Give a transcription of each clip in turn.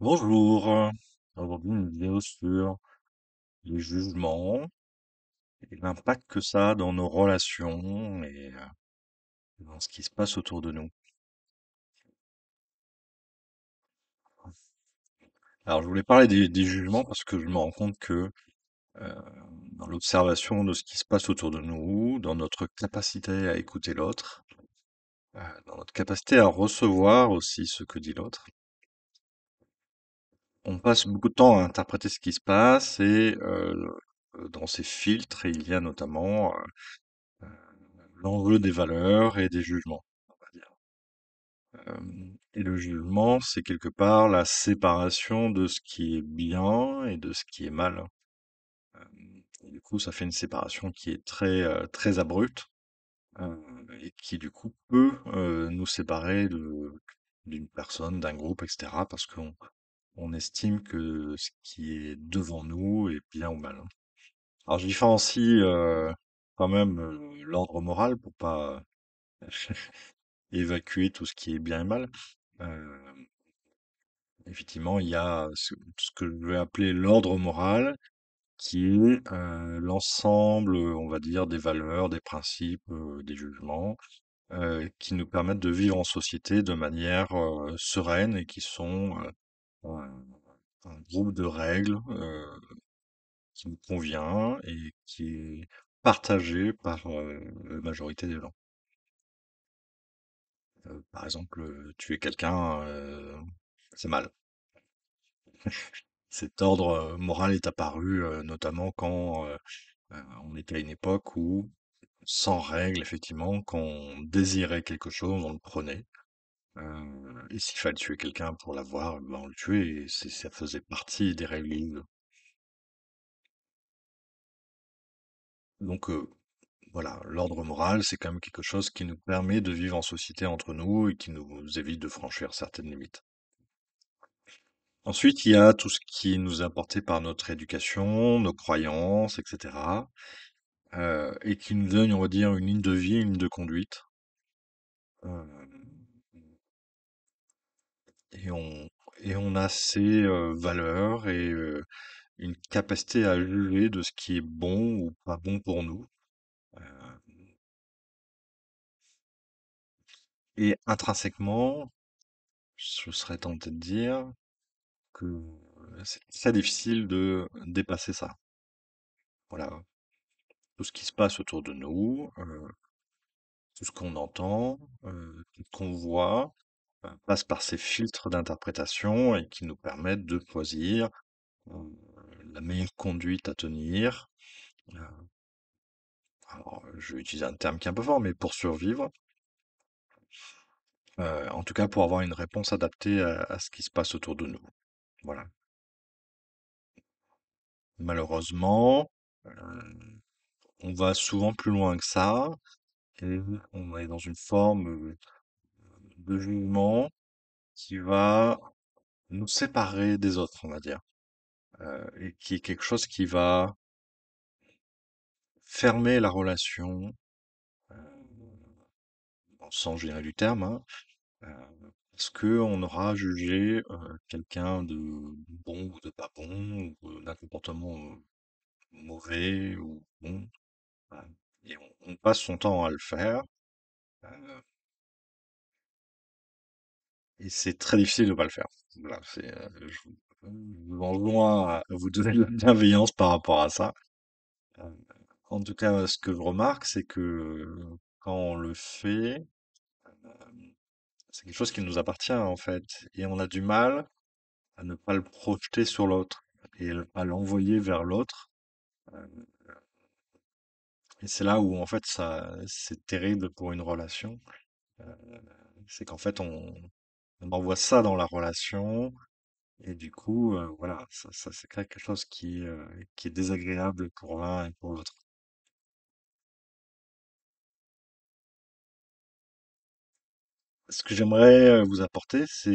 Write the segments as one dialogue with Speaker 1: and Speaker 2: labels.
Speaker 1: Bonjour, aujourd'hui une vidéo sur les jugements et l'impact que ça a dans nos relations
Speaker 2: et euh, dans ce qui se passe autour de nous.
Speaker 1: Alors je voulais parler des, jugements parce que je me rends compte que euh, dans l'observation de ce qui se passe autour de nous, dans notre capacité à écouter l'autre, euh, dans notre capacité à recevoir aussi ce que dit l'autre, on passe beaucoup de temps à interpréter ce qui se passe et dans ces filtres, il y a notamment, euh, l'enjeu des valeurs et des jugements, on va dire. et le jugement, c'est quelque part la séparation de ce qui est bien et de ce qui est mal. et du coup, ça fait une séparation qui est très, très abrupte, et qui du coup peut, nous séparer d'une personne, d'un groupe etc. parce qu'on on estime que ce qui est devant nous est bien ou mal. Hein. Alors je différencie quand même l'ordre moral pour pas évacuer tout ce qui est bien et mal. effectivement, il y a ce, que je vais appeler l'ordre moral, qui est l'ensemble, on va dire, des valeurs, des principes, des jugements, qui nous permettent de vivre en société de manière sereine et qui sont un, groupe de règles euh, qui nous convient et qui est partagé par euh, la majorité des gens. Euh, par exemple, tuer quelqu'un, c'est mal. Cet ordre moral est apparu notamment quand on était à une époque où, sans règles, effectivement, quand on désirait quelque chose, on le prenait. Euh, et s'il fallait tuer quelqu'un pour l'avoir, ben, on le tuait et ça faisait partie des règles. Donc voilà, l'ordre moral, c'est quand même quelque chose qui nous permet de vivre en société entre nous et qui nous évite de franchir certaines limites. Ensuite, il y a tout ce qui nous est apporté par notre éducation, nos croyances etc., euh, et qui nous donne, on va dire, une ligne de vie, une ligne de conduite. Euh, et on, et on a ses valeurs et une capacité à juger de ce qui est bon ou pas bon pour nous. et intrinsèquement, je serais tenté de dire que c'est très difficile de dépasser ça. Voilà, tout ce qui se passe autour de nous, tout ce qu'on entend, tout ce qu'on voit, passe par ces filtres d'interprétation et qui nous permettent de choisir, euh, la meilleure conduite à tenir, euh, je vais utiliser un terme qui est un peu fort, mais pour survivre. Euh, en tout cas pour avoir une réponse adaptée à ce qui se passe autour de nous. Voilà. Malheureusement, on va souvent plus loin que ça et on est dans une forme, de jugement qui va nous séparer des autres, on va dire. Euh, et qui est quelque chose qui va fermer la relation, euh, dans sens général du terme, hein, euh, parce qu'on on aura jugé euh, quelqu'un de bon ou de pas bon, ou d'un comportement mauvais ou bon, et on, passe son temps à le faire, et c'est très difficile de pas le faire. Voilà, c'est, euh, je vous à vous donner de la bienveillance par rapport à ça. Euh, en tout cas, euh, ce que je remarque, c'est que quand on le fait, c'est quelque chose qui nous appartient en fait, et on a du mal à ne pas le projeter sur l'autre et à l'envoyer vers l'autre. Et c'est là où en fait ça, c'est terrible pour une relation, c'est qu'en fait on on envoie ça dans la relation et du coup, euh, voilà, ça ça c'est quelque chose qui, euh, qui est
Speaker 2: désagréable pour l'un et pour l'autre.
Speaker 1: Ce que j'aimerais, euh, vous apporter, c'est,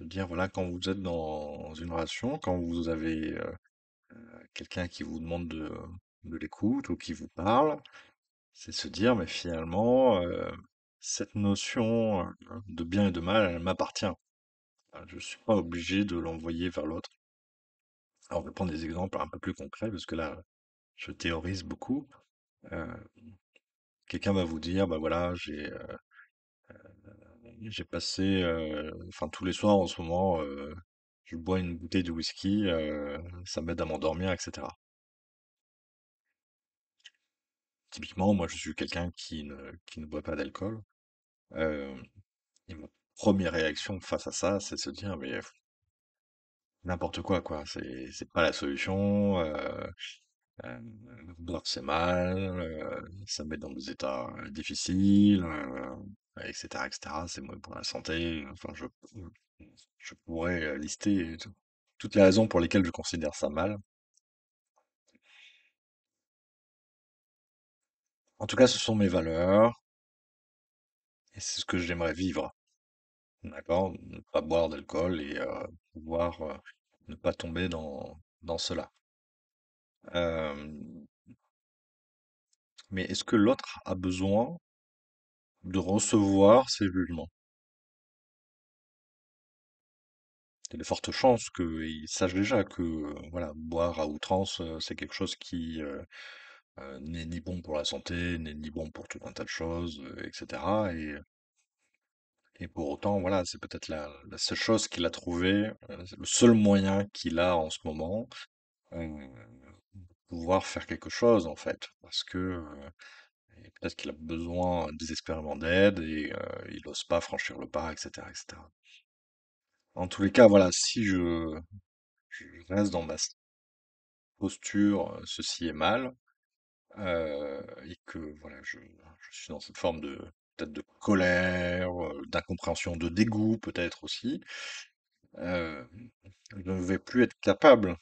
Speaker 1: de dire, voilà, quand vous êtes dans une relation, quand vous avez, quelqu'un qui vous demande de de l'écoute ou qui vous parle, c'est se dire: «Mais finalement, cette notion hein, hein, de bien et de mal, elle m'appartient. Je ne suis pas obligé de l'envoyer vers l'autre. Alors, je prendre des exemples un peu plus concrets, parce que là, je théorise beaucoup. Euh, quelqu'un va vous dire, bah voilà, j'ai euh, euh, passé, enfin tous les soirs en ce moment, je bois une bouteille de whisky, ça m'aide à m'endormir, etc. Typiquement, moi, je suis quelqu'un qui ne, qui ne boit pas d'alcool. et ma première réaction face à ça, c'est de se dire, mais n'importe quoi, quoi. C'est, pas la solution. boire, c'est mal. ça met dans des états difficiles, etc., etc. C'est mauvais pour la santé. Enfin, je, pourrais lister toutes les raisons pour lesquelles je considère ça mal. En tout cas, ce sont mes
Speaker 2: valeurs.
Speaker 1: Et c'est ce que j'aimerais vivre. D'accord? Ne pas boire d'alcool et euh, pouvoir, euh, ne pas tomber dans dans cela. mais est-ce que l'autre a besoin
Speaker 2: de recevoir ses jugements?
Speaker 1: Il y a de fortes chances qu'il sache déjà que, voilà, boire à outrance, euh, c'est quelque chose qui, euh, n'est ni bon pour la santé, n'est ni bon pour tout un tas de choses, etc. Euh, et, euh, et pour autant, voilà, c'est peut-être la, seule chose qu'il a trouvé, le seul moyen qu'il a en ce moment de pouvoir faire quelque chose, en fait. Parce que peut-être qu'il a besoin désespérément d'aide et il n'ose pas franchir le pas, etc., etc. En tous les cas, voilà, si je, je reste dans ma posture, ceci est mal, euh, et que voilà, je, suis dans cette forme de peut-être de colère, euh, d'incompréhension, de dégoût peut-être aussi. Euh, je ne vais plus être capable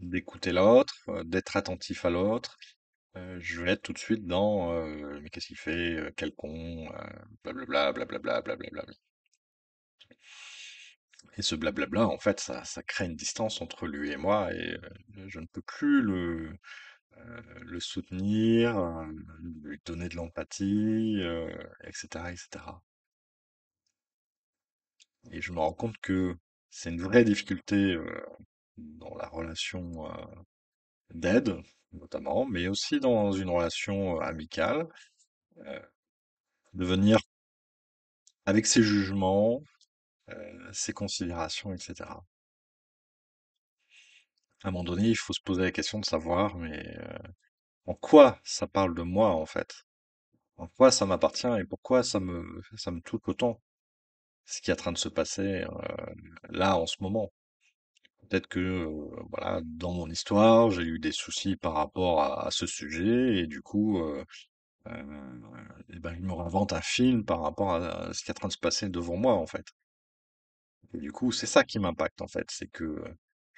Speaker 1: d'écouter l'autre, d'être attentif à l'autre. je vais être tout de suite dans mais qu'est-ce qu'il fait, quel con, blablabla, blablabla, blablabla. Et ce blabla, en fait, ça, crée une distance entre lui et moi et je ne peux plus le, euh, le soutenir, euh, lui donner de l'empathie, etc. Euh, et et je me rends compte que c'est une vraie difficulté, dans la relation, d'aide notamment, mais aussi dans une relation, amicale, de venir avec ses jugements, ses considérations etc à un moment donné, il faut se poser la question de savoir, mais euh, en quoi ça parle de moi en fait? En quoi ça m'appartient et pourquoi ça me, ça me touche autant, ce qui est en train de se passer euh, là en ce moment? Peut-être que euh, voilà, dans mon histoire, j'ai eu des soucis par rapport à, ce sujet et du coup, euh, eh ben, il me réinvente un film par rapport à, ce qui est en train de se passer devant moi en fait. Et du coup, c'est ça qui m'impacte en fait, c'est que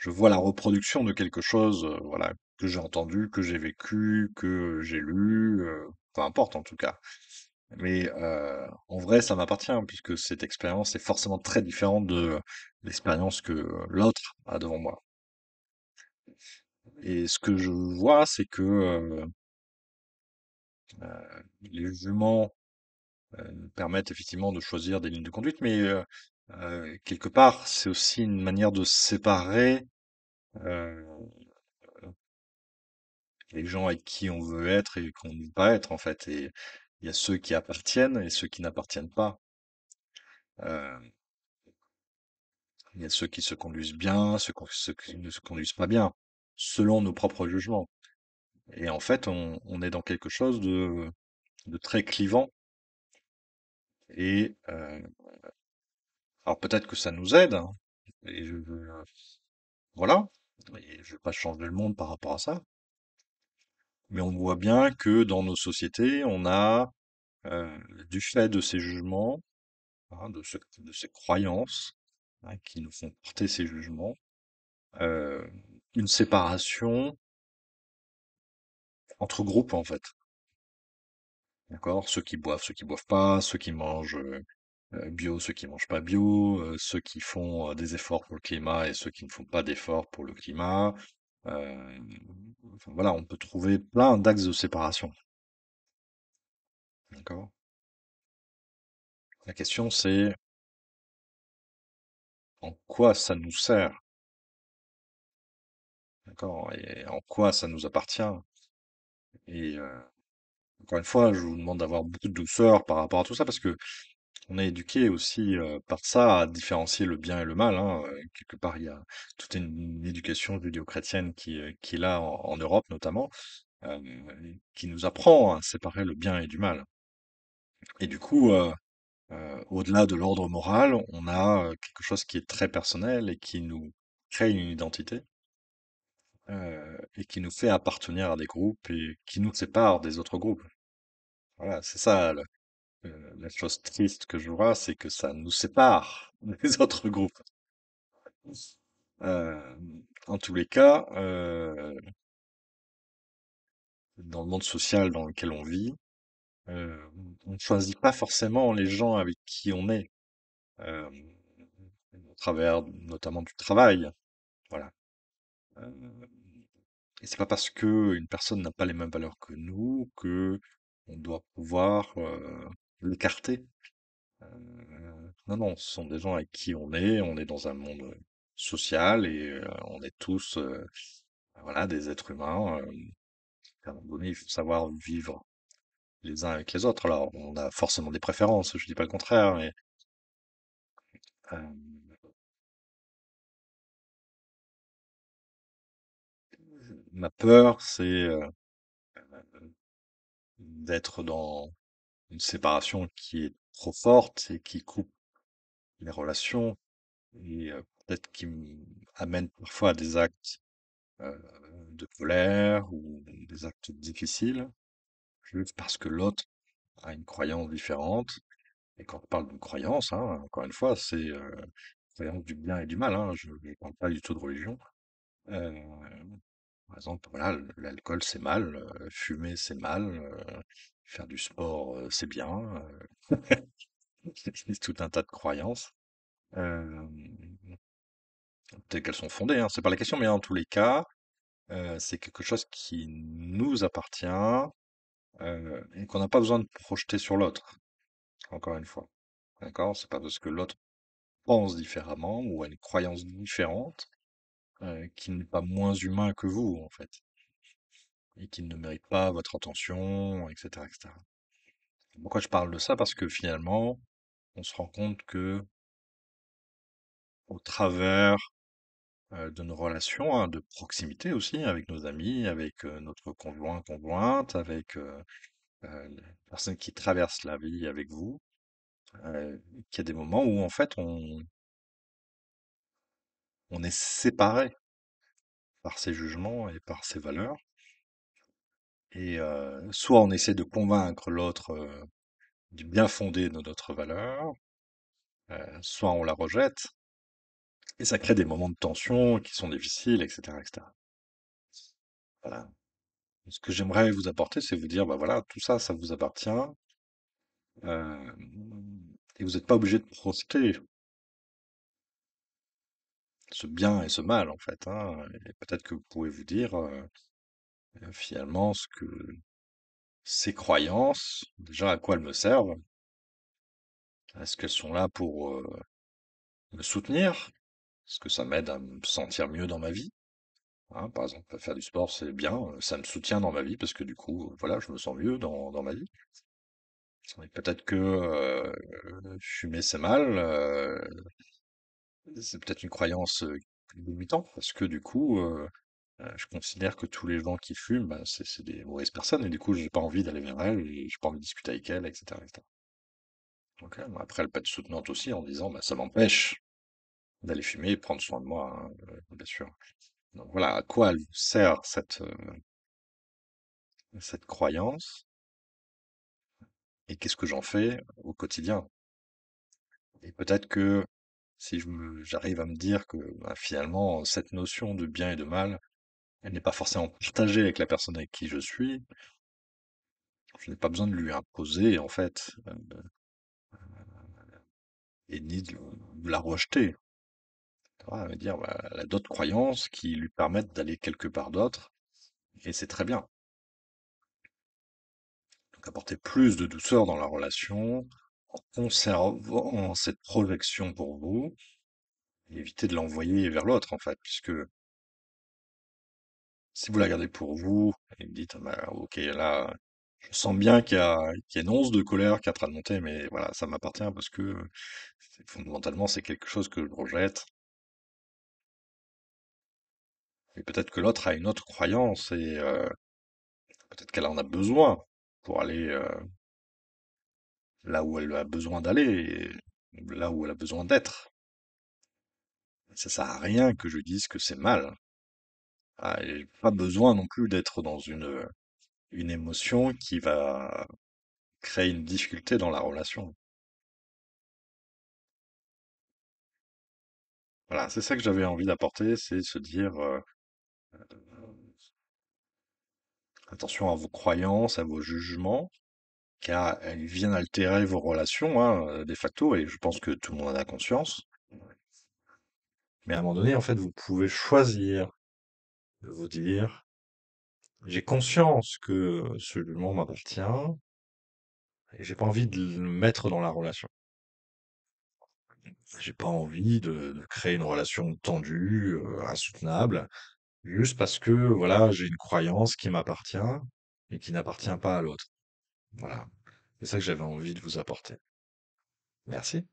Speaker 1: je vois la reproduction de quelque chose, voilà, que j'ai entendu, que j'ai vécu, que j'ai lu, peu importe en tout cas. Mais en vrai, ça m'appartient, hein, puisque cette expérience est forcément très différente de l'expérience que l'autre a devant moi. Et ce que je vois, c'est que les jugements permettent effectivement de choisir des lignes de conduite, mais quelque part, c'est aussi une manière de séparer euh, les gens avec qui on veut être et qu'on ne veut pas être, en fait et il y a ceux qui appartiennent et ceux qui n'appartiennent pas. Euh, il y a ceux qui se conduisent bien, ceux qui ne se conduisent pas bien, selon nos propres jugements et en fait, on est dans quelque chose de très clivant et euh, alors peut-être que ça nous aide hein, et voilà mais je ne vais pas changer le monde par rapport à ça. Mais on voit bien que dans nos sociétés, on a, euh, du fait de ces jugements, hein, de, ces croyances hein, qui nous font porter ces jugements, euh, une séparation
Speaker 2: entre groupes en fait. D'accord
Speaker 1: Ceux qui boivent, ceux qui ne boivent pas, ceux qui mangent euh, euh, bio, ceux qui ne mangent pas bio, euh, ceux qui font euh, des efforts pour le climat et ceux qui ne font pas d'efforts pour le climat. voilà, on peut trouver plein d'axes de séparation.
Speaker 2: D'accord? La question c'est en quoi ça nous sert? D'accord? Et en
Speaker 1: quoi ça nous appartient? Et encore une fois, je vous demande d'avoir beaucoup de douceur par rapport à tout ça parce que on est éduqué aussi par ça à différencier le bien et le mal. Hein, quelque part, il y a toute une, éducation judéo-chrétienne qui, est là en, Europe notamment, qui nous apprend à séparer le bien et du mal. Et du coup, au-delà de l'ordre moral, on a quelque chose qui est très personnel et qui nous crée une identité et qui nous fait appartenir à des groupes et qui nous sépare des autres groupes. Voilà, c'est ça le- euh, la chose triste que je vois, c'est que ça nous sépare des autres groupes. Euh, en tous les cas, euh, dans le monde social dans lequel on vit, on ne choisit pas forcément les gens avec qui on est, au travers notamment du travail. Voilà. ce et c'est pas parce que une personne n'a pas les mêmes valeurs que nous que on doit pouvoir l'écarter. Euh, non, non, ce sont des gens avec qui on est, on est dans un monde social et on est tous voilà, des êtres humains. Euh, à un moment donné, il faut savoir vivre les uns avec les autres. Alors, on a forcément des préférences, je ne dis pas le contraire, mais euh, ma peur, c'est d'être dans une séparation qui est trop forte et qui coupe les relations et peut-être qui amène parfois à des actes de colère ou des actes difficiles, juste parce que l'autre a une croyance différente. Et quand on parle d'une croyance, hein, encore une fois, c'est euh, croyance du bien et du mal. Hein, je ne parle pas du tout de religion. Par exemple, voilà, l'alcool c'est mal, fumer c'est mal, faire du sport c'est bien. c'est tout un tas de croyances. peut-être qu'elles sont fondées, hein, c'est pas la question, mais en tous les cas, c'est quelque chose qui nous appartient et qu'on n'a pas besoin de projeter sur l'autre, encore une fois. D'accord? C'est pas parce que l'autre pense différemment ou a une croyance différente euh, qui n'est pas moins humain que vous, en fait, et qui ne mérite pas votre attention, etc., etc. Pourquoi je parle de ça Parce que finalement, on se rend compte que au travers euh, de nos relations, hein, de proximité aussi, avec nos amis, avec euh, notre conjoint, conjointe, avec les personnes qui traversent la vie avec vous, qu'il y a des moments où en fait on, on est séparé par ses jugements et par ses valeurs. Et soit on essaie de convaincre l'autre du bien fondé de notre valeur, soit on la rejette, et ça crée des moments de tension qui sont difficiles, etc. Voilà. Ce que j'aimerais vous apporter, c'est vous dire, bah voilà, tout ça, ça vous appartient, et vous n'êtes pas obligé de procéder ce bien et ce mal, en fait. Hein, et peut-être que vous pouvez vous dire, finalement, ce que ces croyances, déjà à quoi elles me servent, est-ce qu'elles sont là pour me soutenir? Est-ce que ça m'aide à me sentir mieux dans ma vie? Hein, par exemple, faire du sport, c'est bien, ça me soutient dans ma vie parce que du coup, voilà, je me sens mieux dans, dans ma vie. Peut-être que fumer, c'est mal, c'est peut-être une croyance, limitante parce que du coup, je considère que tous les gens qui fument, bah, c'est des mauvaises personnes et du coup, j'ai pas envie d'aller vers elles et j'ai pas envie de discuter avec elles etc. après elle peut être soutenante aussi en disant: «Bah, ça m'empêche d'aller fumer et prendre soin de moi», hein, euh, bien sûr. Donc voilà, à quoi elle sert cette,
Speaker 2: cette croyance et
Speaker 1: qu'est-ce que j'en fais au quotidien? Et peut-être que si j'arrive à me dire que bah, finalement, cette notion de bien et de mal, elle n'est pas forcément partagée avec la personne avec qui je suis, je n'ai pas besoin de lui imposer, en fait, euh, euh, et ni de, la rejeter. dire, bah, elle a d'autres croyances qui lui permettent d'aller quelque part d'autre, et c'est très bien. Donc apporter plus de douceur dans la relation, Conservant cette projection pour vous, évitez de l'envoyer vers l'autre, en fait, puisque si vous la gardez pour vous, et vous dites, «Ah ben, ok, là, je sens bien qu'il y a, une once de colère qui est en train de monter, mais voilà, ça m'appartient parce que fondamentalement, c'est quelque chose que je rejette. Et peut-être que l'autre a une autre croyance
Speaker 2: et euh, peut-être qu'elle en a besoin pour aller, euh,
Speaker 1: là où elle a besoin d'aller, là où elle a besoin d'être. Ça sert à rien que je dise que c'est mal. Ah, pas besoin non plus d'être dans une, une émotion qui va créer une
Speaker 2: difficulté dans la relation.
Speaker 1: Voilà, c'est ça que j'avais envie d'apporter, c'est se dire euh, euh, attention à vos croyances, à vos jugements, car elles viennent altérer vos relations, hein, euh, de facto, et je pense que tout le monde en a conscience. Mais à un moment donné, en fait, vous pouvez choisir de vous dire, j'ai conscience que ce monde m'appartient, et j'ai pas envie de le mettre dans la relation. J'ai pas envie de, créer une relation tendue, euh, insoutenable, juste parce que voilà, j'ai une croyance qui m'appartient et qui n'appartient pas à l'autre. Voilà. C'est ça que j'avais envie de vous apporter. Merci.